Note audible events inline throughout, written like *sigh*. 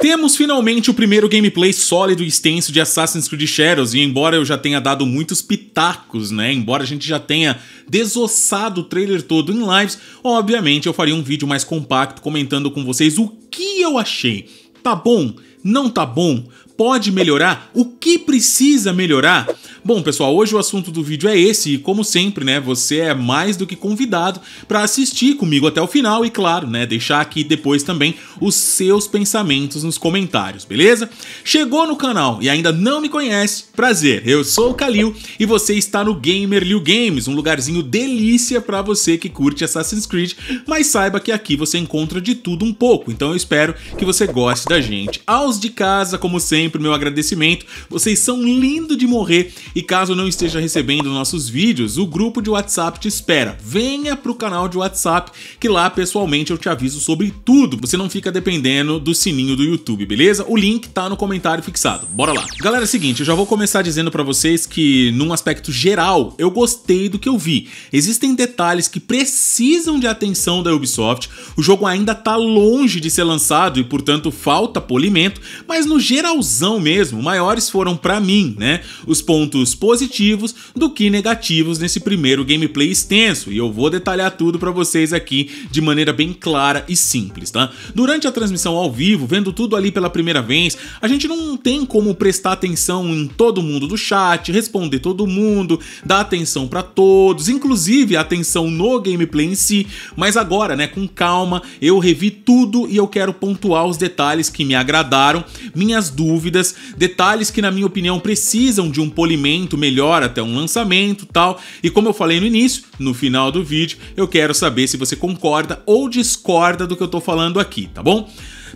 Temos finalmente o primeiro gameplay sólido e extenso de Assassin's Creed Shadows, e embora eu já tenha dado muitos pitacos, né, embora a gente já tenha desossado o trailer todo em lives, obviamente eu faria um vídeo mais compacto comentando com vocês o que eu achei. Tá bom? Não tá bom? pode melhorar, o que precisa melhorar. Bom, pessoal, hoje o assunto do vídeo é esse e como sempre, né, você é mais do que convidado para assistir comigo até o final e claro, né, deixar aqui depois também os seus pensamentos nos comentários, beleza? Chegou no canal e ainda não me conhece? Prazer, eu sou o Kalil e você está no Gamer Liu Games, um lugarzinho delícia para você que curte Assassin's Creed, mas saiba que aqui você encontra de tudo um pouco. Então eu espero que você goste da gente. Aos de casa, como sempre, sempre o meu agradecimento. Vocês são lindo de morrer e caso não esteja recebendo nossos vídeos, o grupo de WhatsApp te espera. Venha pro canal de WhatsApp que lá pessoalmente eu te aviso sobre tudo. Você não fica dependendo do sininho do YouTube, beleza? O link tá no comentário fixado. Bora lá. Galera, é o seguinte, eu já vou começar dizendo para vocês que num aspecto geral, eu gostei do que eu vi. Existem detalhes que precisam de atenção da Ubisoft. O jogo ainda tá longe de ser lançado e, portanto, falta polimento, mas no geralzinho visão mesmo, maiores foram para mim, né, os pontos positivos do que negativos nesse primeiro gameplay extenso, e eu vou detalhar tudo para vocês aqui de maneira bem clara e simples, tá? Durante a transmissão ao vivo, vendo tudo ali pela primeira vez, a gente não tem como prestar atenção em todo mundo do chat, responder todo mundo, dar atenção para todos, inclusive atenção no gameplay em si, mas agora, né, com calma, eu revi tudo e eu quero pontuar os detalhes que me agradaram, minhas dúvidas dúvidas, detalhes que na minha opinião precisam de um polimento melhor até um lançamento, tal. E como eu falei no início, no final do vídeo, eu quero saber se você concorda ou discorda do que eu tô falando aqui, tá bom?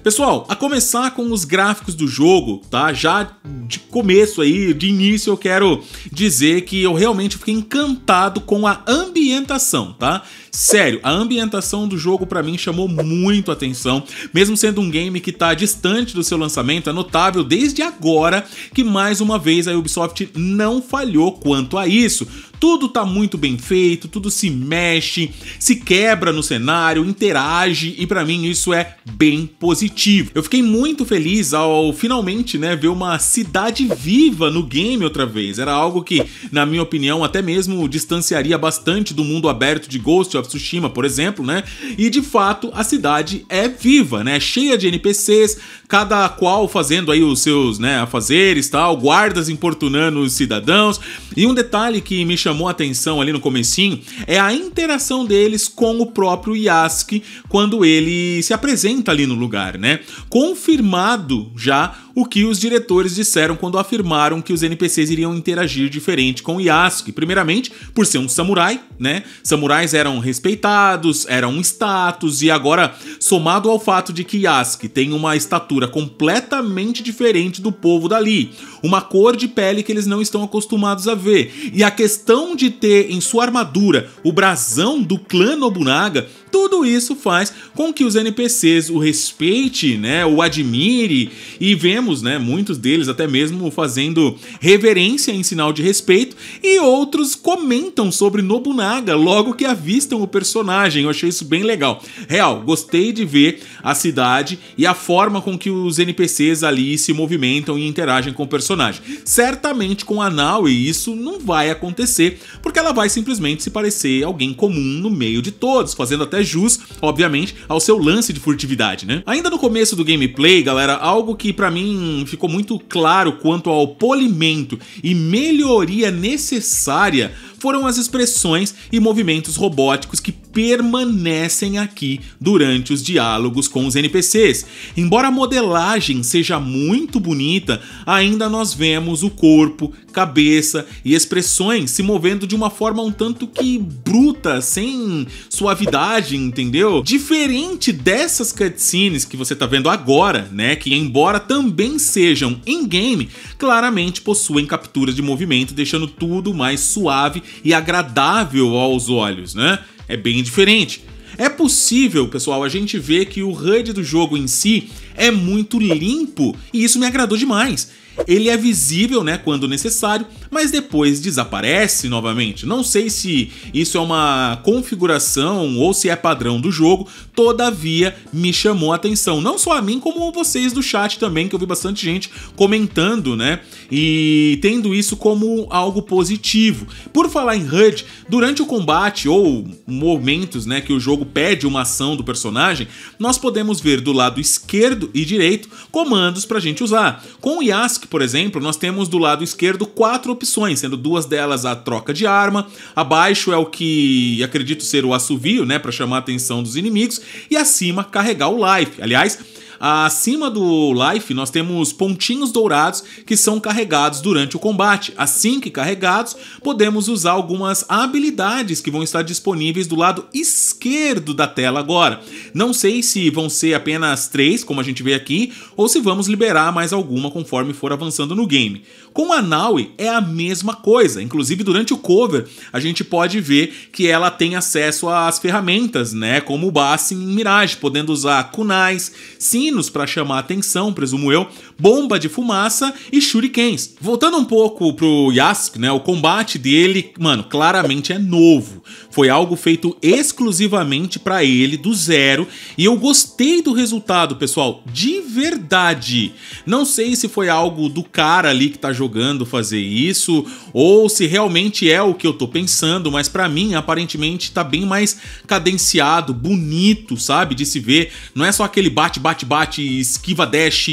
Pessoal, a começar com os gráficos do jogo, tá? Já de começo aí, de início, eu quero dizer que eu realmente fiquei encantado com a ambientação, tá? Sério, a ambientação do jogo para mim chamou muito atenção, mesmo sendo um game que está distante do seu lançamento, é notável desde agora que mais uma vez a Ubisoft não falhou quanto a isso. Tudo tá muito bem feito, tudo se mexe, se quebra no cenário, interage e para mim isso é bem positivo. Eu fiquei muito feliz ao finalmente, né, ver uma cidade viva no game outra vez. Era algo que, na minha opinião, até mesmo distanciaria bastante do mundo aberto de Ghost of of Tsushima, por exemplo, né? E de fato a cidade é viva, né? Cheia de NPCs, cada qual fazendo aí os seus, né, afazeres, tal, guardas importunando os cidadãos. E um detalhe que me chamou a atenção ali no comecinho é a interação deles com o próprio Yasuke quando ele se apresenta ali no lugar, né? Confirmado já o que os diretores disseram quando afirmaram que os NPCs iriam interagir diferente com Yasuke. Primeiramente, por ser um samurai, né? Samurais eram respeitados, eram um status, e agora, somado ao fato de que Yasuke tem uma estatura completamente diferente do povo dali, uma cor de pele que eles não estão acostumados a ver, e a questão de ter em sua armadura o brasão do clã Nobunaga tudo isso faz com que os NPCs o respeite, né, o admire e vemos, né, muitos deles até mesmo fazendo reverência em sinal de respeito e outros comentam sobre Nobunaga logo que avistam o personagem. Eu achei isso bem legal. Real, gostei de ver a cidade e a forma com que os NPCs ali se movimentam e interagem com o personagem. Certamente com a Naue isso não vai acontecer, porque ela vai simplesmente se parecer alguém comum no meio de todos, fazendo até jus, obviamente, ao seu lance de furtividade, né? Ainda no começo do gameplay, galera, algo que para mim ficou muito claro quanto ao polimento e melhoria necessária necessária foram as expressões e movimentos robóticos que permanecem aqui durante os diálogos com os NPCs. Embora a modelagem seja muito bonita, ainda nós vemos o corpo, cabeça e expressões se movendo de uma forma um tanto que bruta, sem suavidade, entendeu? Diferente dessas cutscenes que você está vendo agora, né, que embora também sejam in-game, claramente possuem capturas de movimento, deixando tudo mais suave e agradável aos olhos, né? É bem diferente. É possível, pessoal, a gente ver que o HUD do jogo em si é muito limpo e isso me agradou demais. Ele é visível, né, quando necessário, mas depois desaparece novamente. Não sei se isso é uma configuração ou se é padrão do jogo, todavia me chamou a atenção. Não só a mim, como vocês do chat também, que eu vi bastante gente comentando, né? E tendo isso como algo positivo. Por falar em HUD, durante o combate ou momentos, né, que o jogo pede uma ação do personagem, nós podemos ver do lado esquerdo e direito comandos para a gente usar. Com o Yask, por exemplo, nós temos do lado esquerdo quatro opções opções, sendo duas delas a troca de arma, abaixo é o que acredito ser o assovio, né, para chamar a atenção dos inimigos, e acima carregar o life. Aliás, Acima do life, nós temos pontinhos dourados que são carregados durante o combate. Assim que carregados, podemos usar algumas habilidades que vão estar disponíveis do lado esquerdo da tela agora. Não sei se vão ser apenas três, como a gente vê aqui, ou se vamos liberar mais alguma conforme for avançando no game. Com a Naui é a mesma coisa. Inclusive, durante o cover, a gente pode ver que ela tem acesso às ferramentas, né? Como o Bassin em Mirage, podendo usar kunais, sinos para chamar atenção, presumo eu, bomba de fumaça e shurikens. Voltando um pouco pro Yask, né, o combate dele, mano, claramente é novo. Foi algo feito exclusivamente para ele do zero e eu gostei do resultado, pessoal, de verdade. Não sei se foi algo do cara ali que tá jogando fazer isso ou se realmente é o que eu tô pensando, mas para mim aparentemente tá bem mais cadenciado, bonito, sabe? De se ver, não é só aquele bate, bate, bate, esquiva, dash,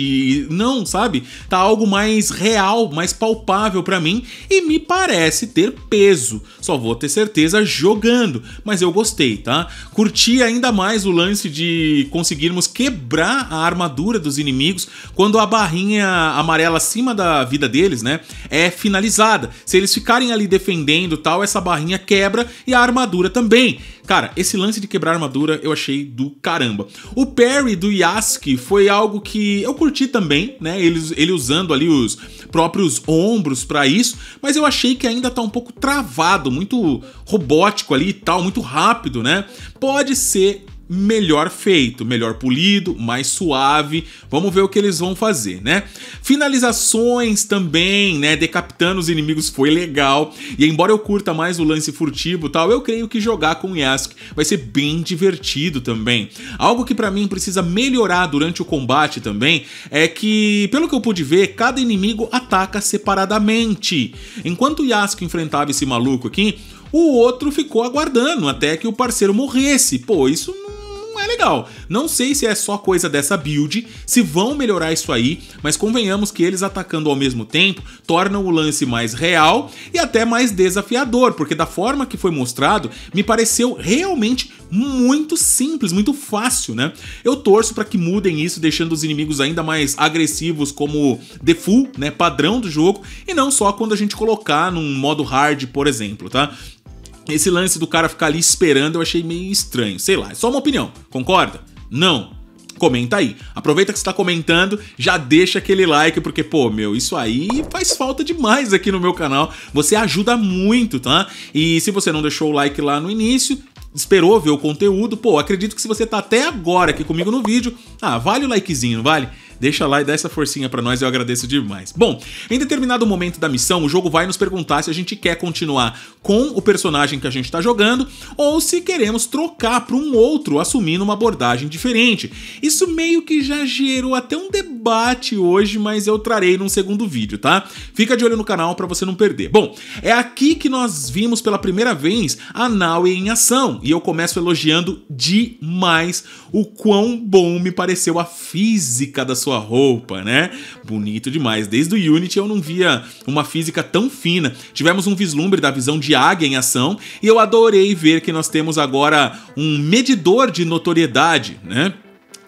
não sabe? Tá algo mais real, mais palpável para mim e me parece ter peso. Só vou ter certeza jogando, mas eu gostei, tá? Curti ainda mais o lance de conseguirmos quebrar a armadura dos inimigos quando a barrinha amarela acima da vida deles, né, é finalizada. Se eles ficarem ali defendendo, tal, essa barrinha quebra e a armadura também. Cara, esse lance de quebrar armadura eu achei do caramba. O parry do Yasuke foi algo que eu curti também, né? Ele, ele usando ali os próprios ombros para isso, mas eu achei que ainda tá um pouco travado, muito robótico ali e tal, muito rápido, né? Pode ser melhor feito, melhor polido, mais suave. Vamos ver o que eles vão fazer, né? Finalizações também, né? Decapitando os inimigos foi legal. E embora eu curta mais o lance furtivo tal, eu creio que jogar com o Yasuke vai ser bem divertido também. Algo que para mim precisa melhorar durante o combate também é que, pelo que eu pude ver, cada inimigo ataca separadamente. Enquanto o Yasuke enfrentava esse maluco aqui, o outro ficou aguardando até que o parceiro morresse. Pô, isso não legal. Não sei se é só coisa dessa build, se vão melhorar isso aí, mas convenhamos que eles atacando ao mesmo tempo tornam o lance mais real e até mais desafiador, porque da forma que foi mostrado, me pareceu realmente muito simples, muito fácil, né? Eu torço para que mudem isso, deixando os inimigos ainda mais agressivos como default, né, padrão do jogo, e não só quando a gente colocar num modo hard, por exemplo, tá? Esse lance do cara ficar ali esperando eu achei meio estranho. Sei lá, é só uma opinião, concorda? Não. Comenta aí. Aproveita que você está comentando, já deixa aquele like, porque, pô, meu, isso aí faz falta demais aqui no meu canal. Você ajuda muito, tá? E se você não deixou o like lá no início, esperou ver o conteúdo, pô, acredito que se você tá até agora aqui comigo no vídeo, ah, vale o likezinho, vale? Deixa lá e dá essa forcinha para nós, eu agradeço demais. Bom, em determinado momento da missão, o jogo vai nos perguntar se a gente quer continuar com o personagem que a gente está jogando ou se queremos trocar para um outro assumindo uma abordagem diferente. Isso meio que já gerou até um debate hoje, mas eu trarei num segundo vídeo, tá? Fica de olho no canal para você não perder. Bom, é aqui que nós vimos pela primeira vez a Naue em ação e eu começo elogiando demais o quão bom me pareceu a física da sua sua roupa, né? Bonito demais. Desde o Unity eu não via uma física tão fina. Tivemos um vislumbre da visão de águia em ação e eu adorei ver que nós temos agora um medidor de notoriedade, né?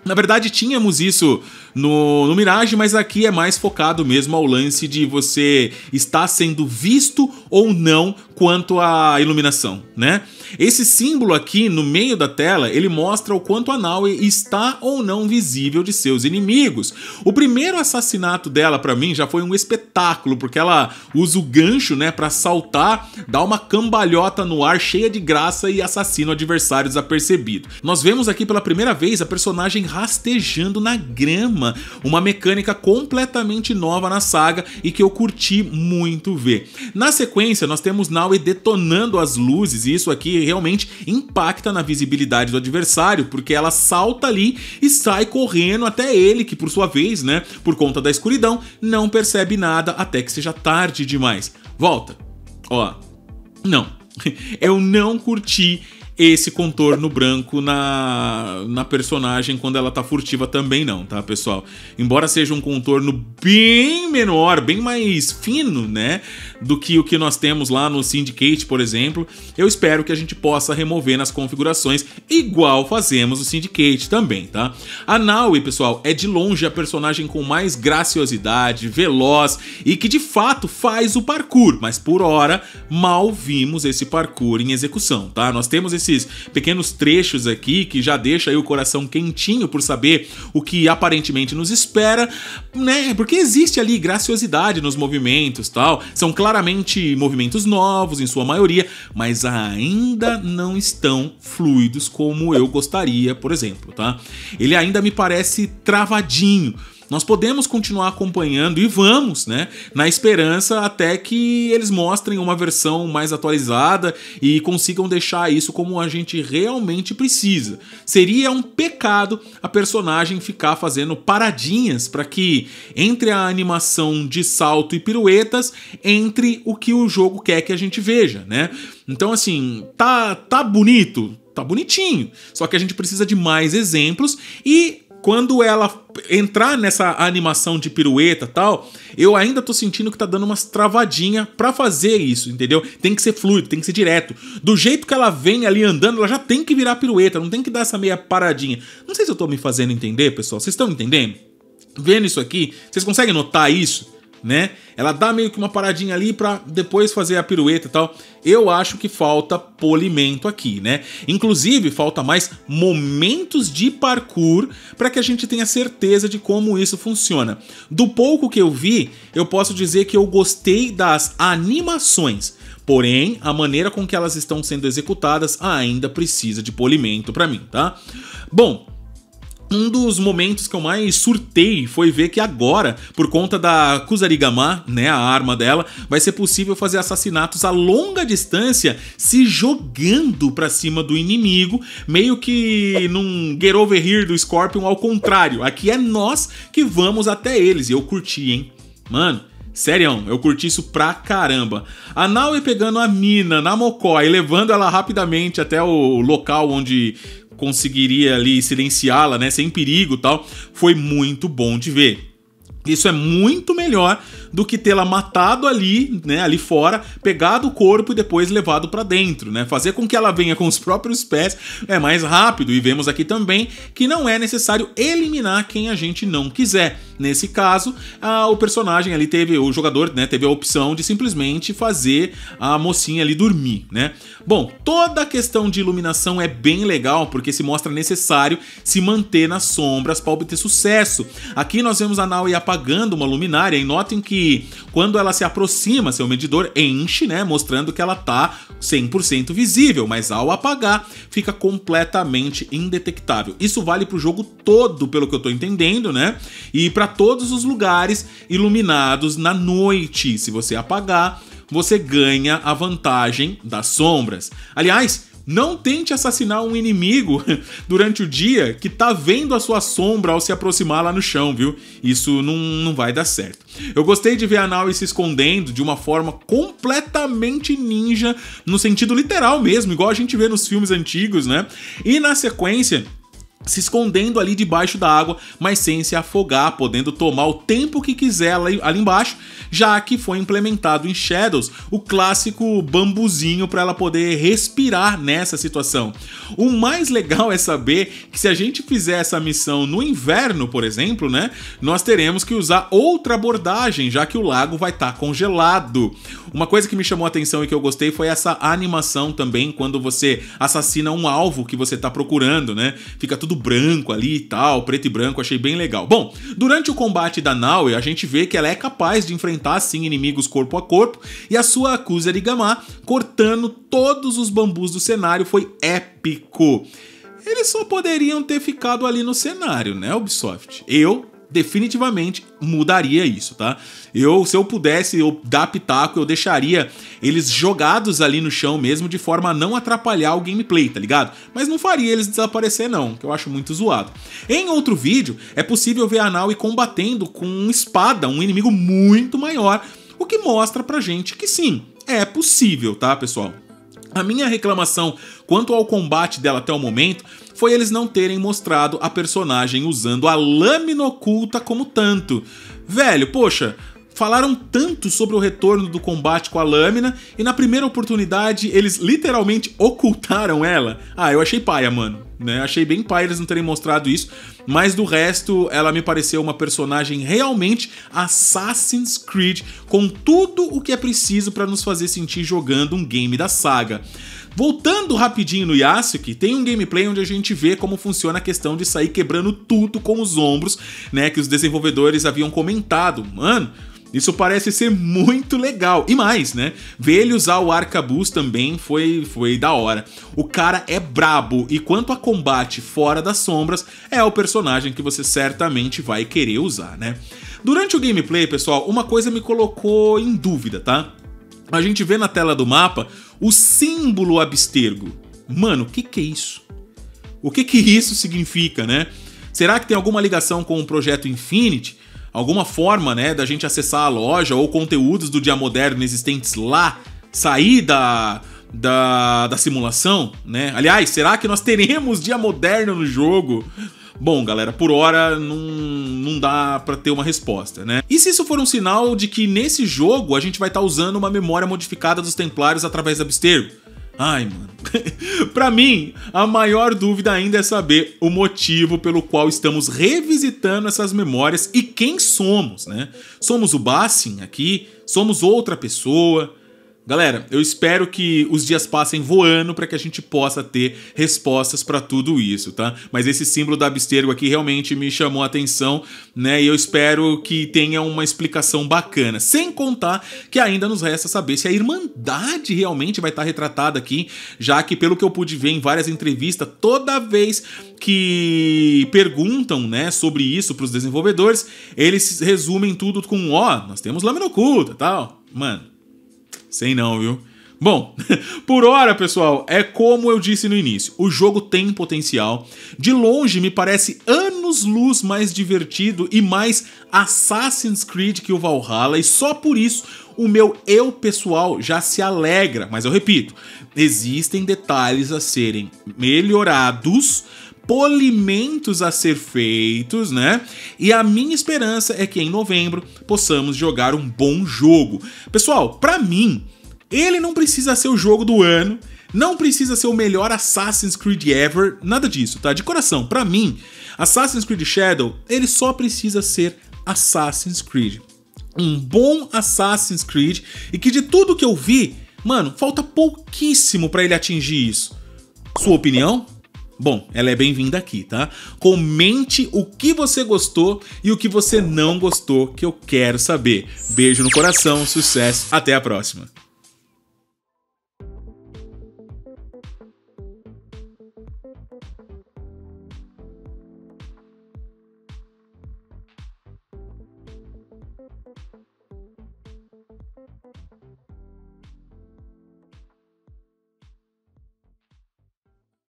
Na verdade, tínhamos isso no, no, Mirage, mas aqui é mais focado mesmo ao lance de você estar sendo visto ou não quanto à iluminação, né? Esse símbolo aqui no meio da tela, ele mostra o quanto a Naui está ou não visível de seus inimigos. O primeiro assassinato dela para mim já foi um espetáculo, porque ela usa o gancho, né, para saltar, dá uma cambalhota no ar cheia de graça e assassina o adversário desapercebido. Nós vemos aqui pela primeira vez a personagem rastejando na grama, uma mecânica completamente nova na saga e que eu curti muito ver. Na sequência, nós temos na e detonando as luzes. E isso aqui realmente impacta na visibilidade do adversário, porque ela salta ali e sai correndo até ele, que por sua vez, né, por conta da escuridão, não percebe nada até que seja tarde demais. Volta. Ó. Não. *laughs* Eu não curti esse contorno branco na, na personagem quando ela tá furtiva também não, tá, pessoal? Embora seja um contorno bem menor, bem mais fino, né, do que o que nós temos lá no Syndicate, por exemplo, eu espero que a gente possa remover nas configurações, igual fazemos o Syndicate também, tá? A Naui, pessoal, é de longe a personagem com mais graciosidade, veloz e que de fato faz o parkour, mas por hora mal vimos esse parkour em execução, tá? Nós temos esse esses pequenos trechos aqui que já deixa aí o coração quentinho por saber o que aparentemente nos espera, né? Porque existe ali graciosidade nos movimentos, tal. São claramente movimentos novos em sua maioria, mas ainda não estão fluidos como eu gostaria, por exemplo, tá? Ele ainda me parece travadinho nós podemos continuar acompanhando e vamos, né? Na esperança até que eles mostrem uma versão mais atualizada e consigam deixar isso como a gente realmente precisa. Seria um pecado a personagem ficar fazendo paradinhas para que entre a animação de salto e piruetas entre o que o jogo quer que a gente veja, né? Então assim, tá tá bonito, tá bonitinho. Só que a gente precisa de mais exemplos e quando ela entrar nessa animação de pirueta tal, eu ainda tô sentindo que tá dando umas travadinha para fazer isso, entendeu? Tem que ser fluido, tem que ser direto. Do jeito que ela vem ali andando, ela já tem que virar pirueta, não tem que dar essa meia paradinha. Não sei se eu tô me fazendo entender, pessoal. Vocês estão entendendo? Vendo isso aqui, vocês conseguem notar isso? né? Ela dá meio que uma paradinha ali para depois fazer a pirueta e tal. Eu acho que falta polimento aqui, né? Inclusive, falta mais momentos de parkour para que a gente tenha certeza de como isso funciona. Do pouco que eu vi, eu posso dizer que eu gostei das animações. Porém, a maneira com que elas estão sendo executadas ainda precisa de polimento para mim, tá? Bom, um dos momentos que eu mais surtei foi ver que agora, por conta da Kusarigama, né, a arma dela, vai ser possível fazer assassinatos a longa distância se jogando para cima do inimigo, meio que num get over here do Scorpion ao contrário. Aqui é nós que vamos até eles e eu curti, hein? Mano, Sério, eu curti isso pra caramba. A Naue pegando a mina na Mocó e levando ela rapidamente até o local onde conseguiria ali silenciá-la, né, sem perigo, tal, foi muito bom de ver. Isso é muito melhor do que tê-la matado ali, né, ali fora, pegado o corpo e depois levado para dentro, né? Fazer com que ela venha com os próprios pés é mais rápido e vemos aqui também que não é necessário eliminar quem a gente não quiser. Nesse caso, a, o personagem ali teve, o jogador, né, teve a opção de simplesmente fazer a mocinha ali dormir, né? Bom, toda a questão de iluminação é bem legal porque se mostra necessário se manter nas sombras para obter sucesso. Aqui nós vemos a Naui apagando uma luminária e notem que que quando ela se aproxima, seu medidor enche, né, mostrando que ela tá 100% visível, mas ao apagar fica completamente indetectável. Isso vale para o jogo todo, pelo que eu tô entendendo, né? E para todos os lugares iluminados na noite, se você apagar, você ganha a vantagem das sombras. Aliás, não tente assassinar um inimigo *laughs* durante o dia que tá vendo a sua sombra ao se aproximar lá no chão, viu? Isso não, não vai dar certo. Eu gostei de ver a Naui se escondendo de uma forma completamente ninja, no sentido literal mesmo, igual a gente vê nos filmes antigos, né? E na sequência, se escondendo ali debaixo da água, mas sem se afogar, podendo tomar o tempo que quiser ali, embaixo, já que foi implementado em Shadows o clássico bambuzinho para ela poder respirar nessa situação. O mais legal é saber que se a gente fizer essa missão no inverno, por exemplo, né, nós teremos que usar outra abordagem, já que o lago vai estar tá congelado. Uma coisa que me chamou a atenção e que eu gostei foi essa animação também quando você assassina um alvo que você está procurando, né? Fica tudo tudo branco ali e tal, preto e branco, achei bem legal. Bom, durante o combate da Naue, a gente vê que ela é capaz de enfrentar sim inimigos corpo a corpo, e a sua acusa de Gamar cortando todos os bambus do cenário foi épico. Eles só poderiam ter ficado ali no cenário, né, Ubisoft? Eu definitivamente mudaria isso, tá? Eu, se eu pudesse, eu dar pitaco, eu deixaria eles jogados ali no chão mesmo, de forma a não atrapalhar o gameplay, tá ligado? Mas não faria eles desaparecer não, que eu acho muito zoado. Em outro vídeo, é possível ver a Naui combatendo com espada um inimigo muito maior, o que mostra pra gente que sim, é possível, tá, pessoal? A minha reclamação quanto ao combate dela até o momento foi eles não terem mostrado a personagem usando a lâmina oculta como tanto. Velho, poxa, falaram tanto sobre o retorno do combate com a lâmina e na primeira oportunidade eles literalmente ocultaram ela. Ah, eu achei paia, mano. Né? Achei bem paia eles não terem mostrado isso, mas do resto ela me pareceu uma personagem realmente Assassin's Creed, com tudo o que é preciso para nos fazer sentir jogando um game da saga. Voltando rapidinho no Yasuke, tem um gameplay onde a gente vê como funciona a questão de sair quebrando tudo com os ombros, né? Que os desenvolvedores haviam comentado. Mano, isso parece ser muito legal. E mais, né? Ver ele usar o arcabuz também foi, foi da hora. O cara é brabo e quanto a combate fora das sombras, é o personagem que você certamente vai querer usar, né? Durante o gameplay, pessoal, uma coisa me colocou em dúvida, tá? A gente vê na tela do mapa o símbolo abstergo. Mano, o que, que é isso? O que, que isso significa, né? Será que tem alguma ligação com o projeto Infinity? alguma forma, né, da gente acessar a loja ou conteúdos do Dia Moderno existentes lá, sair da, da, da simulação, né? Aliás, será que nós teremos Dia Moderno no jogo? Bom, galera, por hora não, não dá para ter uma resposta, né? E se isso for um sinal de que nesse jogo a gente vai estar tá usando uma memória modificada dos Templários através do Abstergo? Ai, mano. *laughs* para mim, a maior dúvida ainda é saber o motivo pelo qual estamos revisitando essas memórias e quem somos, né? Somos o Bassin aqui? Somos outra pessoa? Galera, eu espero que os dias passem voando para que a gente possa ter respostas para tudo isso, tá? Mas esse símbolo da abstergo aqui realmente me chamou a atenção, né? E eu espero que tenha uma explicação bacana. Sem contar que ainda nos resta saber se a Irmandade realmente vai estar tá retratada aqui, já que, pelo que eu pude ver em várias entrevistas, toda vez que perguntam, né, sobre isso para os desenvolvedores, eles resumem tudo com: ó, oh, nós temos lâmina oculta tal. Mano Sei não, viu? Bom, *laughs* por hora, pessoal, é como eu disse no início: o jogo tem potencial. De longe, me parece anos-luz mais divertido e mais Assassin's Creed que o Valhalla, e só por isso o meu eu pessoal já se alegra. Mas eu repito: existem detalhes a serem melhorados polimentos a ser feitos, né? E a minha esperança é que em novembro possamos jogar um bom jogo. Pessoal, para mim, ele não precisa ser o jogo do ano, não precisa ser o melhor Assassin's Creed ever, nada disso, tá? De coração, para mim, Assassin's Creed Shadow, ele só precisa ser Assassin's Creed. Um bom Assassin's Creed e que de tudo que eu vi, mano, falta pouquíssimo para ele atingir isso. Sua opinião? Bom, ela é bem-vinda aqui, tá? Comente o que você gostou e o que você não gostou, que eu quero saber. Beijo no coração, sucesso, até a próxima!